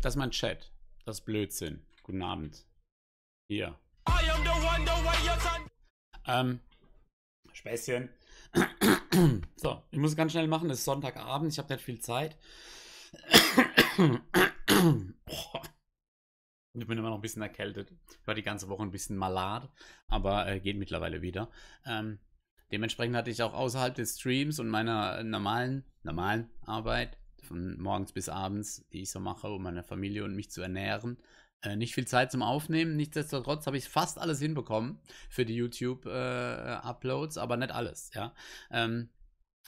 Das ist mein Chat. Das ist Blödsinn. Guten Abend. Hier. one, one Ähm, Späßchen. so, ich muss es ganz schnell machen. Es ist Sonntagabend. Ich habe nicht viel Zeit. Ich bin immer noch ein bisschen erkältet. Ich war die ganze Woche ein bisschen malat, aber äh, geht mittlerweile wieder. Ähm, dementsprechend hatte ich auch außerhalb des Streams und meiner normalen, normalen Arbeit von morgens bis abends, die ich so mache, um meine Familie und mich zu ernähren. Äh, nicht viel Zeit zum Aufnehmen. Nichtsdestotrotz habe ich fast alles hinbekommen für die YouTube-Uploads, äh, aber nicht alles. Ja, ähm,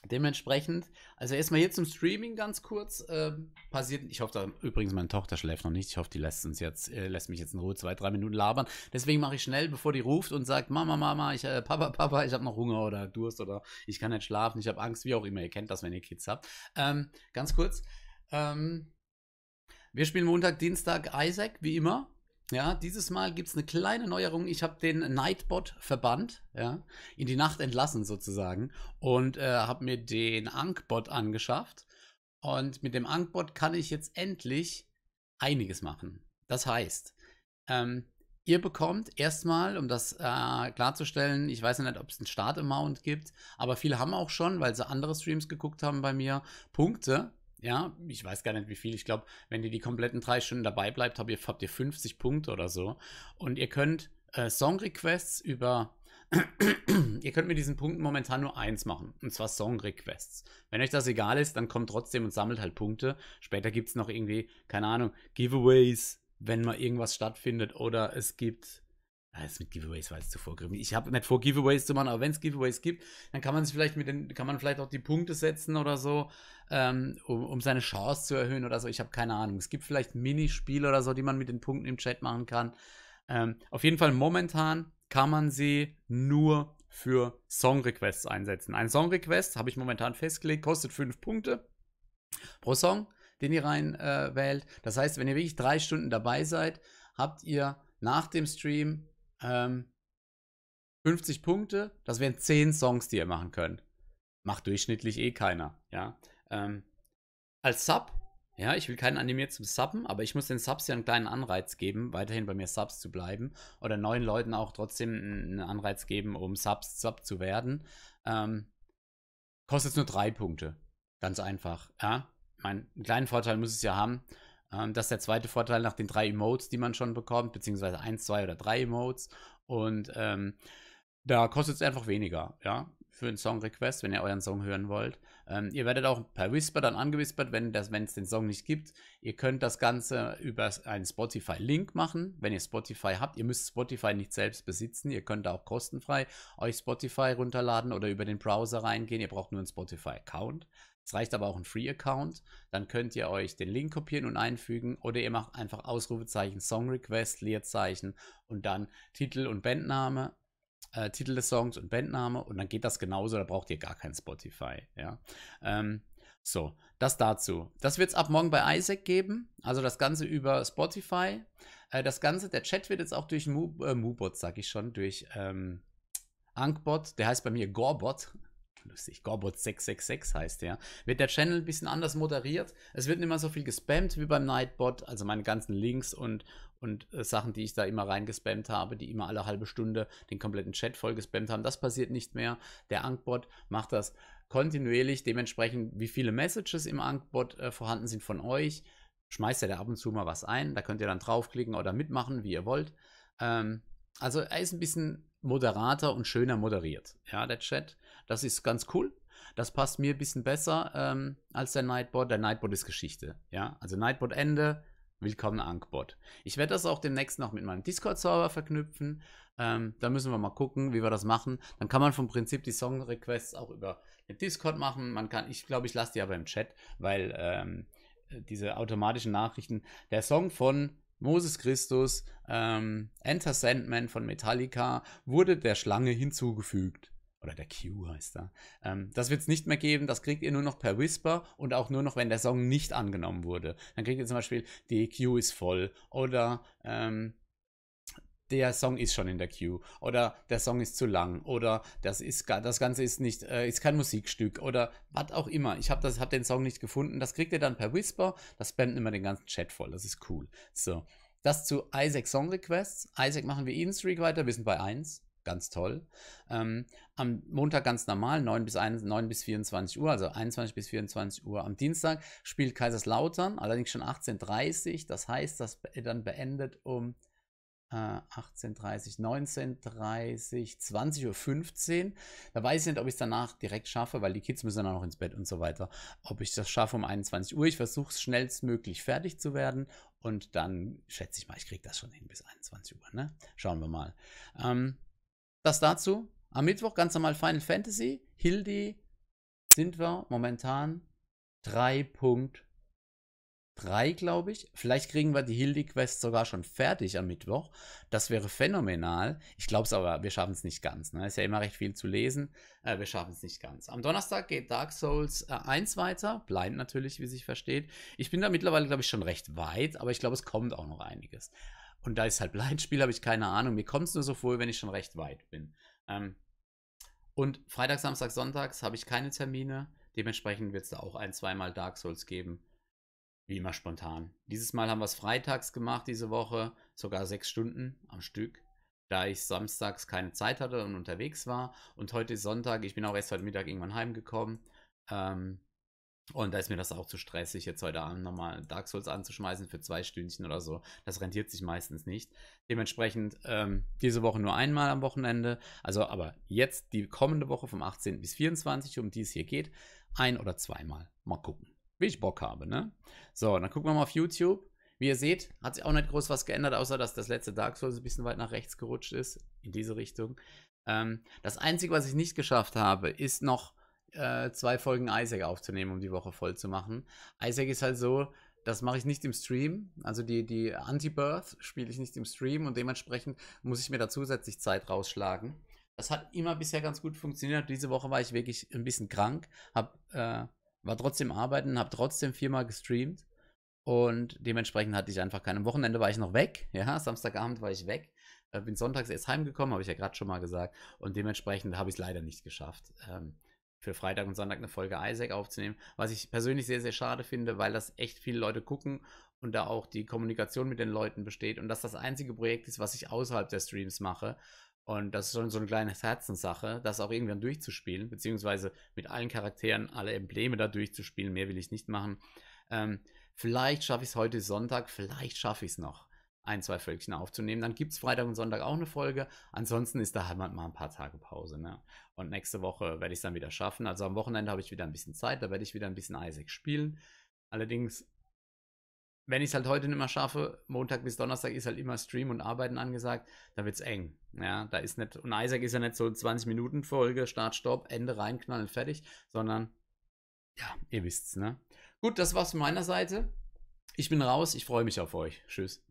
Dementsprechend, also erstmal hier zum Streaming ganz kurz. Äh, passiert, ich hoffe, da, übrigens, meine Tochter schläft noch nicht. Ich hoffe, die lässt uns jetzt, äh, lässt mich jetzt in Ruhe zwei, drei Minuten labern. Deswegen mache ich schnell, bevor die ruft und sagt, Mama, Mama, ich, äh, Papa, Papa, ich habe noch Hunger oder Durst oder ich kann nicht schlafen, ich habe Angst, wie auch immer. Ihr kennt das, wenn ihr Kids habt. Ähm, ganz kurz. Ähm, wir spielen Montag, Dienstag Isaac, wie immer. Ja, dieses Mal gibt es eine kleine Neuerung. Ich habe den Nightbot verbannt, ja, in die Nacht entlassen sozusagen und äh, habe mir den Ankbot angeschafft. Und mit dem Ankbot kann ich jetzt endlich einiges machen. Das heißt, ähm, ihr bekommt erstmal, um das äh, klarzustellen, ich weiß ja nicht, ob es einen Start-Amount gibt, aber viele haben auch schon, weil sie andere Streams geguckt haben bei mir, Punkte ja, ich weiß gar nicht wie viel. Ich glaube, wenn ihr die kompletten drei Stunden dabei bleibt, habt ihr, habt ihr 50 Punkte oder so. Und ihr könnt äh, Song-Requests über. ihr könnt mit diesen Punkten momentan nur eins machen, und zwar Song-Requests. Wenn euch das egal ist, dann kommt trotzdem und sammelt halt Punkte. Später gibt es noch irgendwie, keine Ahnung, Giveaways, wenn mal irgendwas stattfindet, oder es gibt das ah, mit Giveaways war es zu vorgriffig. Ich habe nicht vor, Giveaways zu machen, aber wenn es Giveaways gibt, dann kann man sich vielleicht mit den, kann man vielleicht auch die Punkte setzen oder so, ähm, um, um, seine Chance zu erhöhen oder so. Ich habe keine Ahnung. Es gibt vielleicht Minispiele oder so, die man mit den Punkten im Chat machen kann. Ähm, auf jeden Fall momentan kann man sie nur für Song-Requests einsetzen. Ein Song-Request habe ich momentan festgelegt, kostet 5 Punkte pro Song, den ihr reinwählt. Äh, das heißt, wenn ihr wirklich drei Stunden dabei seid, habt ihr nach dem Stream ähm, 50 Punkte, das wären 10 Songs, die ihr machen könnt. Macht durchschnittlich eh keiner, ja. Ähm, als Sub, ja, ich will keinen animiert zum Subben, aber ich muss den Subs ja einen kleinen Anreiz geben, weiterhin bei mir Subs zu bleiben oder neuen Leuten auch trotzdem einen Anreiz geben, um Subs Sub zu werden. Ähm, kostet nur 3 Punkte. Ganz einfach, ja. Mein, einen kleinen Vorteil muss es ja haben. Ähm, das ist der zweite Vorteil nach den drei Emotes, die man schon bekommt, beziehungsweise eins, zwei oder drei Emotes. Und ähm, da kostet es einfach weniger, ja für einen Song-Request, wenn ihr euren Song hören wollt. Ähm, ihr werdet auch per Whisper dann angewispert, wenn es den Song nicht gibt. Ihr könnt das Ganze über einen Spotify-Link machen, wenn ihr Spotify habt. Ihr müsst Spotify nicht selbst besitzen. Ihr könnt auch kostenfrei euch Spotify runterladen oder über den Browser reingehen. Ihr braucht nur einen Spotify-Account. Es reicht aber auch ein Free-Account. Dann könnt ihr euch den Link kopieren und einfügen oder ihr macht einfach Ausrufezeichen Song Request, Leerzeichen und dann Titel und Bandname äh, Titel des Songs und Bandname und dann geht das genauso, da braucht ihr gar kein Spotify. Ja? Ähm, so, das dazu. Das wird es ab morgen bei Isaac geben, also das Ganze über Spotify. Äh, das Ganze, der Chat wird jetzt auch durch Mu äh, Mubot, sag ich schon, durch ähm, Ankbot, der heißt bei mir Gorbot. Lustig, Gorbot666 heißt der. Wird der Channel ein bisschen anders moderiert. Es wird nicht mehr so viel gespammt wie beim Nightbot. Also meine ganzen Links und, und äh, Sachen, die ich da immer reingespammt habe, die immer alle halbe Stunde den kompletten Chat voll gespammt haben, das passiert nicht mehr. Der Ankbot macht das kontinuierlich, dementsprechend, wie viele Messages im Ankbot äh, vorhanden sind von euch, schmeißt er da ab und zu mal was ein. Da könnt ihr dann draufklicken oder mitmachen, wie ihr wollt. Ähm, also er ist ein bisschen moderater und schöner moderiert, ja, der Chat. Das ist ganz cool. Das passt mir ein bisschen besser ähm, als der Nightbot. Der Nightbot ist Geschichte, ja. Also Nightbot Ende, willkommen Ankbot. Ich werde das auch demnächst noch mit meinem Discord-Server verknüpfen. Ähm, da müssen wir mal gucken, wie wir das machen. Dann kann man vom Prinzip die Song-Requests auch über Discord machen. Man kann, ich glaube, ich lasse die aber im Chat, weil ähm, diese automatischen Nachrichten, der Song von Moses Christus, ähm, Enter Sandman von Metallica, wurde der Schlange hinzugefügt oder der Q heißt da. Ähm, das wird es nicht mehr geben, das kriegt ihr nur noch per Whisper und auch nur noch, wenn der Song nicht angenommen wurde. Dann kriegt ihr zum Beispiel, die Q ist voll oder ähm, der Song ist schon in der Queue oder der Song ist zu lang oder das ist das Ganze ist nicht äh, ist kein Musikstück oder was auch immer. Ich habe das den Song nicht gefunden. Das kriegt ihr dann per Whisper. Das spammt immer den ganzen Chat voll. Das ist cool. So, das zu Isaac Song Requests. Isaac machen wir in Streak weiter. Wir sind bei 1 ganz toll. Ähm, am Montag ganz normal, 9 bis, 1, 9 bis 24 Uhr, also 21 bis 24 Uhr. Am Dienstag spielt Kaiserslautern, allerdings schon 18.30 Uhr. Das heißt, das dann beendet um äh, 18.30 Uhr, 19.30 Uhr, 20.15 Uhr. Da weiß ich nicht, ob ich es danach direkt schaffe, weil die Kids müssen dann noch ins Bett und so weiter. Ob ich das schaffe um 21 Uhr. Ich versuche es schnellstmöglich fertig zu werden. Und dann schätze ich mal, ich kriege das schon hin bis 21 Uhr. Ne? Schauen wir mal. Ähm, das dazu. Am Mittwoch ganz normal Final Fantasy. Hildi sind wir momentan 3.3, glaube ich. Vielleicht kriegen wir die Hildi-Quest sogar schon fertig am Mittwoch. Das wäre phänomenal. Ich glaube es aber, wir schaffen es nicht ganz. Ne? Ist ja immer recht viel zu lesen. Äh, wir schaffen es nicht ganz. Am Donnerstag geht Dark Souls äh, 1 weiter. Blind natürlich, wie sich versteht. Ich bin da mittlerweile, glaube ich, schon recht weit, aber ich glaube, es kommt auch noch einiges. Und da ist halt blind habe ich keine Ahnung. Mir kommt es nur so vor, wenn ich schon recht weit bin. Ähm, und Freitag, Samstag, Sonntags habe ich keine Termine. Dementsprechend wird es da auch ein, zweimal Dark Souls geben. Wie immer spontan. Dieses Mal haben wir es freitags gemacht, diese Woche. Sogar sechs Stunden am Stück. Da ich samstags keine Zeit hatte und unterwegs war. Und heute ist Sonntag. Ich bin auch erst heute Mittag irgendwann heimgekommen. Ähm, und da ist mir das auch zu stressig, jetzt heute Abend nochmal Dark Souls anzuschmeißen für zwei Stündchen oder so. Das rentiert sich meistens nicht. Dementsprechend ähm, diese Woche nur einmal am Wochenende. Also aber jetzt die kommende Woche vom 18. bis 24, um die es hier geht, ein oder zweimal. Mal gucken, wie ich Bock habe. Ne? So, dann gucken wir mal auf YouTube. Wie ihr seht, hat sich auch nicht groß was geändert, außer dass das letzte Dark Souls ein bisschen weit nach rechts gerutscht ist, in diese Richtung. Ähm, das Einzige, was ich nicht geschafft habe, ist noch äh, zwei Folgen Isaac aufzunehmen, um die Woche voll zu machen. Isaac ist halt so, das mache ich nicht im Stream. Also die, die Anti-Birth spiele ich nicht im Stream und dementsprechend muss ich mir da zusätzlich Zeit rausschlagen. Das hat immer bisher ganz gut funktioniert. Diese Woche war ich wirklich ein bisschen krank, hab, äh, war trotzdem arbeiten, habe trotzdem viermal gestreamt und dementsprechend hatte ich einfach keine. Am Wochenende war ich noch weg, ja, Samstagabend war ich weg. Äh, bin sonntags erst heimgekommen, habe ich ja gerade schon mal gesagt. Und dementsprechend habe ich es leider nicht geschafft. Ähm, für Freitag und Sonntag eine Folge Isaac aufzunehmen, was ich persönlich sehr, sehr schade finde, weil das echt viele Leute gucken und da auch die Kommunikation mit den Leuten besteht und das das einzige Projekt ist, was ich außerhalb der Streams mache. Und das ist schon so eine kleine Herzenssache, das auch irgendwann durchzuspielen, beziehungsweise mit allen Charakteren, alle Embleme da durchzuspielen. Mehr will ich nicht machen. Ähm, vielleicht schaffe ich es heute Sonntag, vielleicht schaffe ich es noch ein, zwei Völkchen aufzunehmen. Dann gibt es Freitag und Sonntag auch eine Folge. Ansonsten ist da halt mal ein paar Tage Pause. Ne? Und nächste Woche werde ich es dann wieder schaffen. Also am Wochenende habe ich wieder ein bisschen Zeit, da werde ich wieder ein bisschen Isaac spielen. Allerdings, wenn ich es halt heute nicht mehr schaffe, Montag bis Donnerstag ist halt immer Stream und Arbeiten angesagt, da wird es eng. Ja, da ist nicht, und Isaac ist ja nicht so 20-Minuten-Folge, Start, Stopp, Ende reinknallen, fertig, sondern ja, ihr wisst's, ne? Gut, das war's von meiner Seite. Ich bin raus, ich freue mich auf euch. Tschüss.